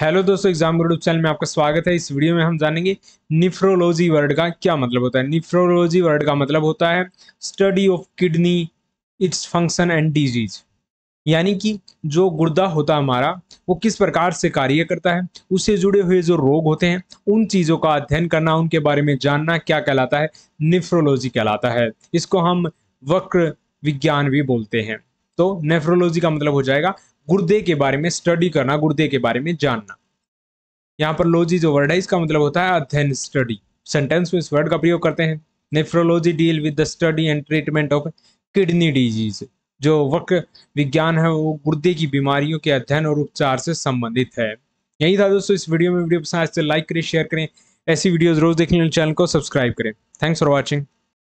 hello दोस्तों exam YouTube channel में आपका स्वागत है इस वीडियो में हम जानेंगे निफ्रोलॉजी वर्ड का क्या मतलब होता है निफ्रोलॉजी वर्ड का मतलब होता है study of kidney its function and disease यानी कि जो गुर्दा होता है हमारा वो किस प्रकार से कार्य करता है उससे जुड़े हुए जो रोग होते हैं उन चीज़ों का अध्ययन करना उनके बारे में जानना क्या कहलाता है निफ्रोलॉजी कहलाता है इसको हम वक्र विज्ञान भी बोलते हैं तो नेफ्रोलॉजी का मतलब हो जाएगा गुर्दे के बारे में स्टडी करना गुर्दे के बारे में जानना यहाँ पर वर्ड है का मतलब होता है अध्ययन स्टडी सेंटेंस में इस वर्ड का प्रयोग करते हैं nephrology deal with the study and treatment of kidney disease जो वक्र विज्ञान है वो गुर्दे की बीमारियों के अध्ययन और उपचार से संबंधित है यही था दोस्तों इस वीडियो में वीडियो पसंद आज से लाइक करें शेयर करें ऐसी वीडियोज रोज देखने चैनल को सब्सक्राइब करें थैंक्स फॉर वॉचिंग